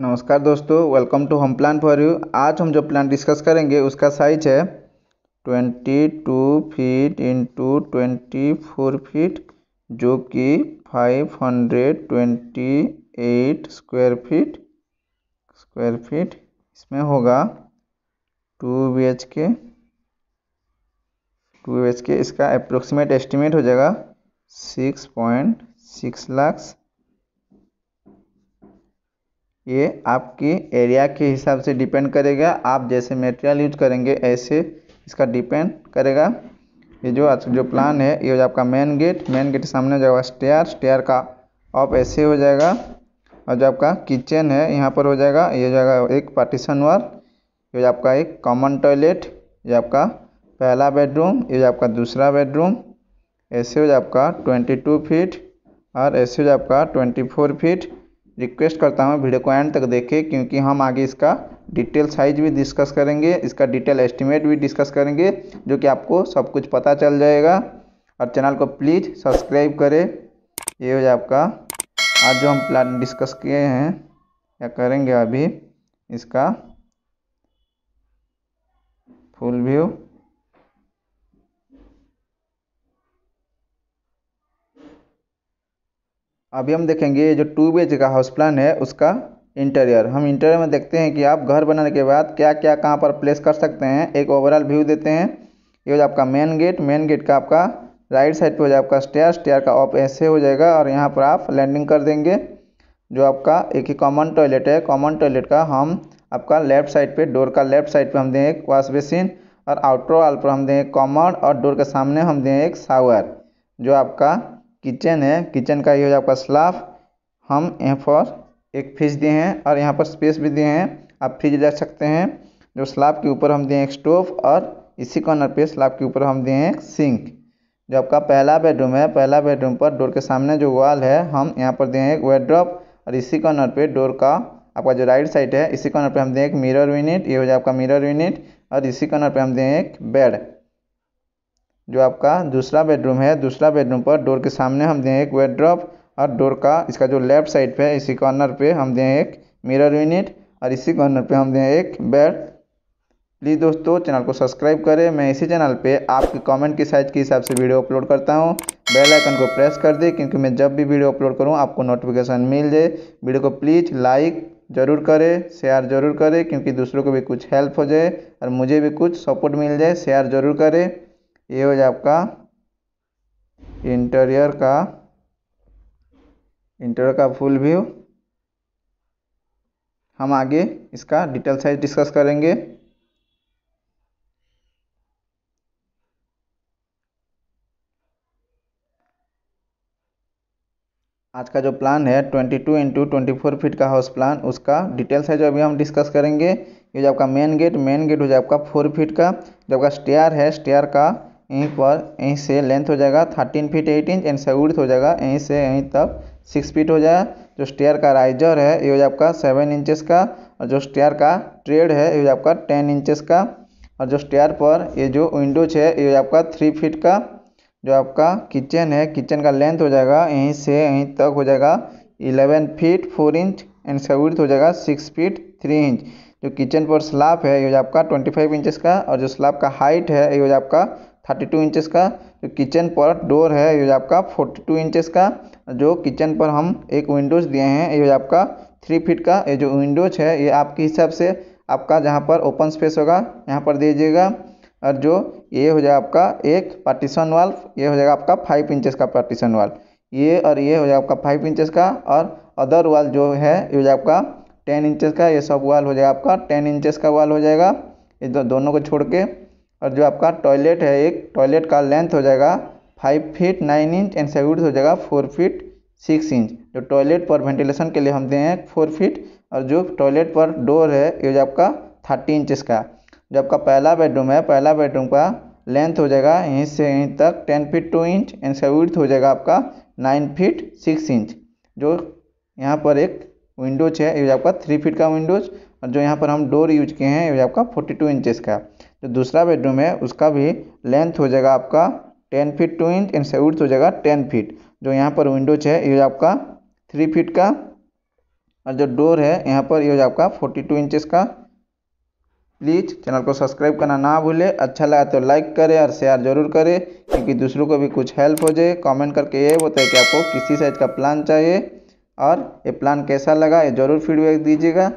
नमस्कार दोस्तों welcome to हम प्लान फॉर यू आज हम जो प्लान डिस्कस करेंगे उसका साइज है twenty two feet into twenty four feet जो कि five hundred twenty eight square feet square feet इसमें होगा two B H K two B H K इसका अप्रोक्सीमेट एस्टिमेट हो जाएगा सिक्स पॉइंट सिक्स लाख ये आपके एरिया के हिसाब से डिपेंड करेगा आप जैसे मटेरियल यूज करेंगे ऐसे इसका डिपेंड करेगा ये जो आज जो प्लान है ये आपका मेन गेट मेन गेट के सामने हो जाएगा स्टेयर स्टेयर का ऑफ ऐसे हो जाएगा और जो आपका किचन है यहाँ पर हो जाएगा ये जाएगा एक पार्टीशन वाल ये आपका एक कॉमन टॉयलेट ये आपका पहला बेडरूम ये आपका दूसरा बेडरूम ऐसे हो जाए आपका टू फीट और ऐसे हो जाए आपका फोर फीट रिक्वेस्ट करता हूँ वीडियो को एंड तक देखें क्योंकि हम आगे इसका डिटेल साइज भी डिस्कस करेंगे इसका डिटेल एस्टिमेट भी डिस्कस करेंगे जो कि आपको सब कुछ पता चल जाएगा और चैनल को प्लीज़ सब्सक्राइब करें ये हो जाए आपका आज जो हम प्लान डिस्कस किए हैं या करेंगे अभी इसका फुल व्यू अभी हम देखेंगे जो टू बी का हाउस प्लान है उसका इंटीरियर हम इंटीरियर में देखते हैं कि आप घर बनाने के बाद क्या क्या कहाँ पर प्लेस कर सकते हैं एक ओवरऑल व्यू देते हैं ये हो जाए आपका मेन गेट मेन गेट का आपका राइट साइड पे हो जाए आपका स्टेयर स्टेयर का ऑफ ऐसे हो जाएगा और यहाँ पर आप लैंडिंग कर देंगे जो आपका एक ही कॉमन टॉयलेट है कॉमन टॉयलेट का हम आपका लेफ्ट साइड पे डोर का लेफ्ट साइड पे हम दें एक वॉश बेसिन और आउटर वाल पर हम दें एक कॉमन और डोर के सामने हम दें एक शावर जो आपका किचन है किचन का ये हो जाए आपका स्लाफ हम यहाँ पर एक फ्रिज दिए हैं और यहाँ पर स्पेस भी दिए हैं आप फ्रिज रख सकते हैं जो स्लाब के ऊपर हम दिए एक स्टोव और इसी कॉर्नर पे स्लाब के ऊपर हम दिए हैं सिंक जो आपका पहला बेडरूम है पहला बेडरूम पर डोर के सामने जो वॉल है हम यहाँ पर दिए हैं एक वेड्रॉप और इसी कॉर्नर पे डोर का आपका जो राइट साइड है इसी कॉर्नर पे हम दें एक मिरर यूनिट ये हो जाए आपका मिरर यूनिट और इसी कॉर्नर पे हम दें एक बेड जो आपका दूसरा बेडरूम है दूसरा बेडरूम पर डोर के सामने हम दें एक वेड्रॉप और डोर का इसका जो लेफ्ट साइड पे है इसी कॉर्नर पे हम दें एक मिरर यूनिट और इसी कॉर्नर पे हम दें एक बेड प्लीज़ दोस्तों चैनल को सब्सक्राइब करें मैं इसी चैनल पे आपके कमेंट के साइज के हिसाब से वीडियो अपलोड करता हूँ बेल आइकन को प्रेस कर दें क्योंकि मैं जब भी वीडियो अपलोड करूँ आपको नोटिफिकेशन मिल जाए वीडियो को प्लीज़ लाइक ज़रूर करें शेयर ज़रूर करें क्योंकि दूसरों को भी कुछ हेल्प हो जाए और मुझे भी कुछ सपोर्ट मिल जाए शेयर ज़रूर करें ये हो जाए आपका इंटीरियर का इंटीरियर का फुल व्यू हम आगे इसका डिटेल साइज डिस्कस करेंगे आज का जो प्लान है 22 टू इंटू ट्वेंटी फीट का हाउस प्लान उसका डिटेल साइज अभी हम डिस्कस करेंगे ये जो आपका मेन गेट मेन गेट हो जाए आपका फोर फीट का जो आपका स्टेयर है स्टेयर का यहीं पर यहीं से लेंथ हो जाएगा thirteen feet eight inch and सऊर्थ हो जाएगा यहीं से यहीं तक सिक्स फीट हो जाएगा जो स्टेयर का राइजर है ये हो जाए आपका सेवन इंचेस का और जो स्टेयर का ट्रेड है ये हो जाए आपका टेन इंचेस का और जो स्टेयर पर ये जो विंडोज है ये हो जाए आपका थ्री फीट का जो आपका किचन है किचन का लेंथ हो जाएगा यहीं से यहीं तक हो जाएगा eleven feet four inch and सऊर्थ हो जाएगा सिक्स फीट थ्री इंच जो किचन पर स्लाब है ये हो जाए आपका ट्वेंटी फाइव इंचेस का और जो स्लाब का हाइट है ये हो जाए आपका थर्टी टू इंचेस का जो किचन पर डोर है ये आपका फोर्टी टू इंचेस का जो किचन पर हम एक विंडोज़ दिए हैं ये आपका थ्री फीट का ये जो विंडोज है ये आपके हिसाब से आपका जहाँ पर ओपन स्पेस होगा यहाँ पर दीजिएगा और जो ये हो जाएगा आपका एक पार्टीशन वाल ये हो जाएगा आपका फाइव इंचेस का पार्टीशन वाल ये और ये हो जाएगा आपका फाइव इंचेस का और अदर वाल जो है ये हो जाएगा आपका टेन इंचेस का ये सब वाल हो जाएगा आपका टेन इंचेस का वाल हो जाएगा ये दोनों को छोड़ के और जो आपका टॉयलेट है एक टॉयलेट का लेंथ हो जाएगा five feet nine inch and सेविड हो जाएगा फोर फीट सिक्स इंच जो टॉयलेट पर वेंटिलेशन के लिए हम दें हैं फोर फीट और जो टॉयलेट पर डोर है ये आपका थर्टी इंच का जो आपका पहला बेडरूम है पहला बेडरूम का लेंथ हो जाएगा यहीं से यहीं तक ten feet two inch and इसका हो जाएगा आपका नाइन फीट सिक्स इंच जो यहाँ पर एक विंडोज है ये आपका थ्री फीट का विंडोज और जो यहाँ पर हम डोर यूज किए हैं ये आपका फोर्टी टू इंचज़ का जो तो दूसरा बेडरूम है उसका भी लेंथ हो जाएगा आपका ten feet two inch and सेवर्थ हो जाएगा टेन फीट जो यहाँ पर विंडोज है ये आपका थ्री फीट का और जो डोर है यहाँ पर ये यह आपका फोर्टी टू इंचज़ का प्लीज़ चैनल को सब्सक्राइब करना ना भूले अच्छा लगा तो लाइक करें और शेयर जरूर करें क्योंकि दूसरों को भी कुछ हेल्प हो जाए कमेंट करके ये बताए कि आपको किसी साइज़ का प्लान चाहिए और ये प्लान कैसा लगा ये ज़रूर फीडबैक दीजिएगा